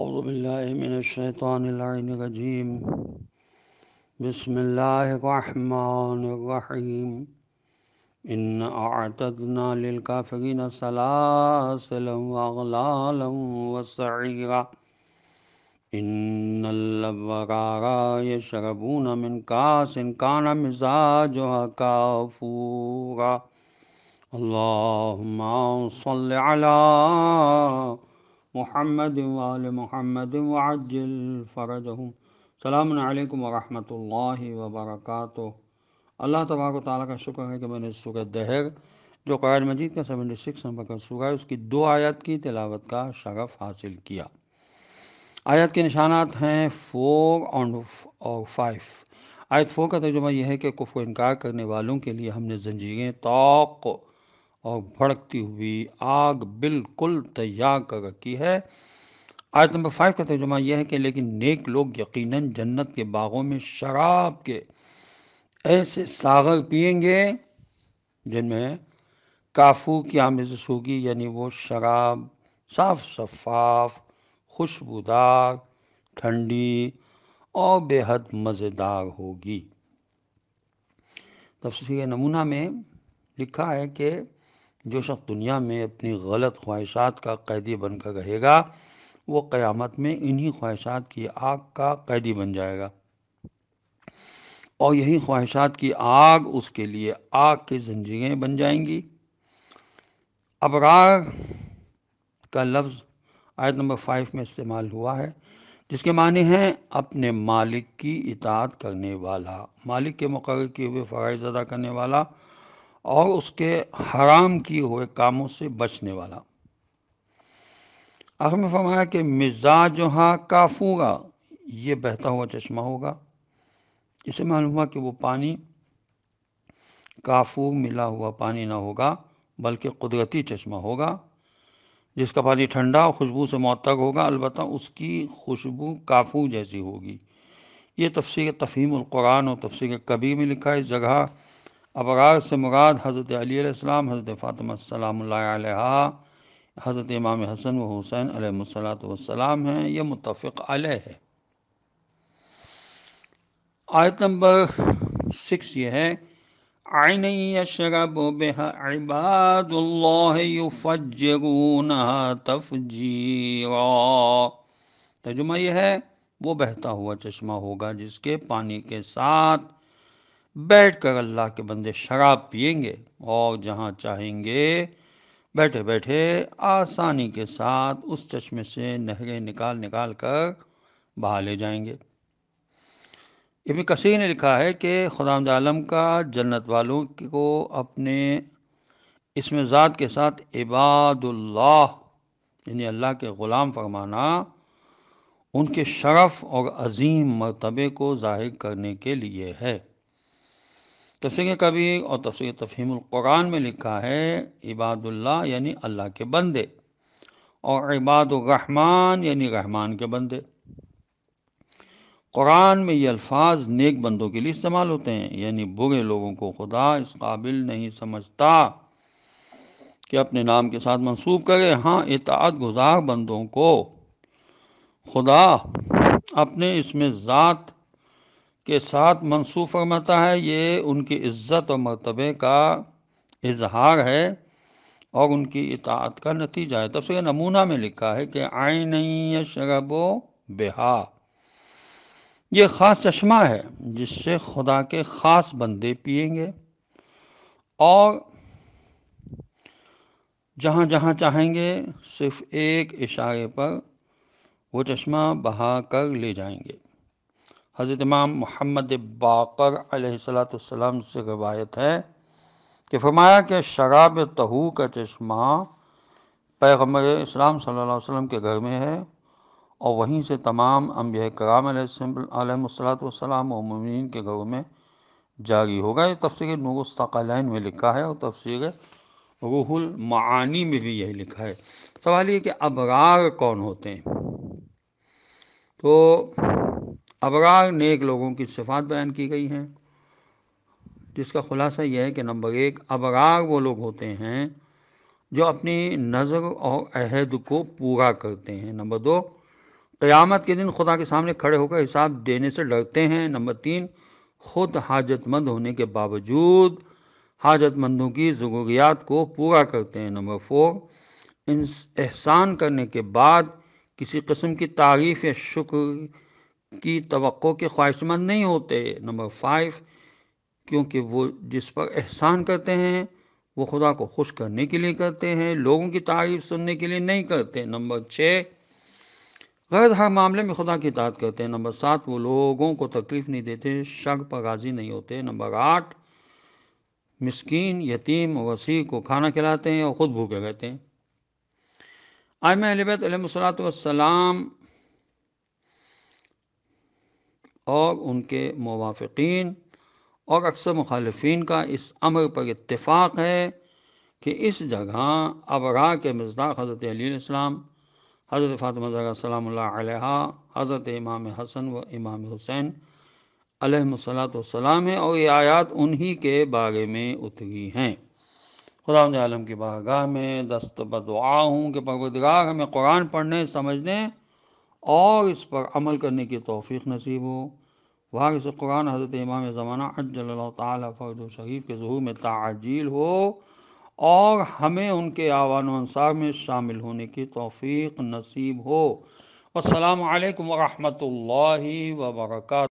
اعوذ باللہ من الشیطان العین الرجیم بسم اللہ الرحمن الرحیم ان اعتدنا سلاسلا فقیر و سعی گاہ یشغب نمکا سنکانہ کان مزاجها کافورا اللہم صل علی محمد محمد السلام علیکم ورحمۃ اللہ وبرکاتہ اللہ تبارک و تعالیٰ کا شکر ہے کہ میں نے سورہ دہر جو قرآن مجید کا سیونٹی سکس نمبر کا سورہ ہے اس کی دو آیت کی تلاوت کا شرف حاصل کیا آیت کے نشانات ہیں فور اینڈ اور فائیو آیت فور کا ترجمہ یہ ہے کہ کف کو انکار کرنے والوں کے لیے ہم نے زنجیریں توق اور بھڑکتی ہوئی آگ بالکل تیار کر رکھی ہے آیت نمبر فائیو کا ترجمہ یہ ہے کہ لیکن نیک لوگ یقیناً جنت کے باغوں میں شراب کے ایسے ساغر پئیں گے جن میں کافو کی آمیزش ہوگی یعنی وہ شراب صاف شفاف خوشبودار ٹھنڈی اور بے حد مزیدار ہوگی تفسیر نمونہ میں لکھا ہے کہ جو شخص دنیا میں اپنی غلط خواہشات کا قیدی بن کر رہے گا وہ قیامت میں انہی خواہشات کی آگ کا قیدی بن جائے گا اور یہی خواہشات کی آگ اس کے لیے آگ کی زنجیریں بن جائیں گی ابرار کا لفظ آیت نمبر فائیو میں استعمال ہوا ہے جس کے معنی ہیں اپنے مالک کی اطاعت کرنے والا مالک کے مقرر کی ہوئے فرائض ادا کرنے والا اور اس کے حرام کیے ہوئے کاموں سے بچنے والا آخر میں فرمایا کہ مزاج ہاں کافورا یہ بہتا ہوا چشمہ ہوگا اسے معلوم ہوا کہ وہ پانی کافو ملا ہوا پانی نہ ہوگا بلکہ قدرتی چشمہ ہوگا جس کا پانی ٹھنڈا اور خوشبو سے معتق ہوگا البتہ اس کی خوشبو کافو جیسی ہوگی یہ تفسیر تفہیم القرآن اور تفسیر کبیر میں لکھا ہے جگہ ابغار سے مراد حضرت علی علیہ السلام حضرت فاطمہ السلام اللہ علیہ حضرت امام حسن و حسین علیہ السلات والسلام ہیں یہ متفق علیہ ہے آیت نمبر سکس یہ ہے عباد اللہ ترجمہ یہ ہے وہ بہتا ہوا چشمہ ہوگا جس کے پانی کے ساتھ بیٹھ کر اللہ کے بندے شراب پئیں گے اور جہاں چاہیں گے بیٹھے بیٹھے آسانی کے ساتھ اس چشمے سے نہریں نکال نکال کر بہا لے جائیں گے ابن کثیر نے لکھا ہے کہ خدا عالم کا جنت والوں کو اپنے اسم ذات کے ساتھ عباد اللہ یعنی اللہ کے غلام فرمانا ان کے شرف اور عظیم مرتبے کو ظاہر کرنے کے لیے ہے تفسیر کبیر اور تفسیر تفہیم القرآن میں لکھا ہے عباد اللہ یعنی اللہ کے بندے اور عباد الرحمن یعنی رحمان کے بندے قرآن میں یہ الفاظ نیک بندوں کے لیے استعمال ہوتے ہیں یعنی برے لوگوں کو خدا اس قابل نہیں سمجھتا کہ اپنے نام کے ساتھ منسوب کرے ہاں اطاعت گزار بندوں کو خدا اپنے اس میں ذات کے ساتھ فرماتا ہے یہ ان کی عزت و مرتبے کا اظہار ہے اور ان کی اطاعت کا نتیجہ ہے تب صرح نمونہ میں لکھا ہے کہ آئین شرب و بہا یہ خاص چشمہ ہے جس سے خدا کے خاص بندے پئیں گے اور جہاں جہاں چاہیں گے صرف ایک اشارے پر وہ چشمہ بہا کر لے جائیں گے حضرت امام محمد باقر علیہ صلاۃ سے روایت ہے کہ فرمایا کہ شراب تہو کا چشمہ پیغمبر اسلام صلی اللہ علیہ وسلم کے گھر میں ہے اور وہیں سے تمام انبیاء کرام علیہ السلام علیہ و صلاۃ کے گھر میں جاری ہوگا یہ تفسیر نور الثقلین میں لکھا ہے اور تفسیر روح المعانی میں بھی یہ لکھا ہے سوال یہ کہ ابرار کون ہوتے ہیں تو ابرار نیک لوگوں کی صفات بیان کی گئی ہیں جس کا خلاصہ یہ ہے کہ نمبر ایک ابرار وہ لوگ ہوتے ہیں جو اپنی نظر اور عہد کو پورا کرتے ہیں نمبر دو قیامت کے دن خدا کے سامنے کھڑے ہو کر حساب دینے سے ڈرتے ہیں نمبر تین خود حاجت مند ہونے کے باوجود حاجت مندوں کی ضروریات کو پورا کرتے ہیں نمبر فور احسان کرنے کے بعد کسی قسم کی تعریف یا شکر کی توقع کے خواہش مند نہیں ہوتے نمبر فائیو کیونکہ وہ جس پر احسان کرتے ہیں وہ خدا کو خوش کرنے کے لیے کرتے ہیں لوگوں کی تعریف سننے کے لیے نہیں کرتے نمبر چھ غیر ہر معاملے میں خدا کی اطاعت کرتے ہیں نمبر سات وہ لوگوں کو تکلیف نہیں دیتے شک راضی نہیں ہوتے نمبر آٹھ مسکین یتیم اور وسیع کو کھانا کھلاتے ہیں اور خود بھوکے رہتے ہیں آئمہ علیہ و صلاح وسلام اور ان کے موافقین اور اکثر مخالفین کا اس امر پر اتفاق ہے کہ اس جگہ ابرا کے مزداق حضرت علیہ السلام حضرت فاطمہ سلام اللہ علیہ حضرت امام حسن و امام حسین علیہ السلاۃ والسلام اور یہ آیات انہی کے بارے میں اتری ہیں خدا عالم کی بارگاہ میں دست بدعا ہوں کہ ہمیں قرآن پڑھنے سمجھنے اور اس پر عمل کرنے کی توفیق نصیب ہو وہاں سے قرآن حضرت امام زمانہ عجل اللہ تعالیٰ فرد و شریف کے ظہور میں تعجیل ہو اور ہمیں ان کے آوان و انصار میں شامل ہونے کی توفیق نصیب ہو السلام علیکم ورحمۃ اللہ وبرکاتہ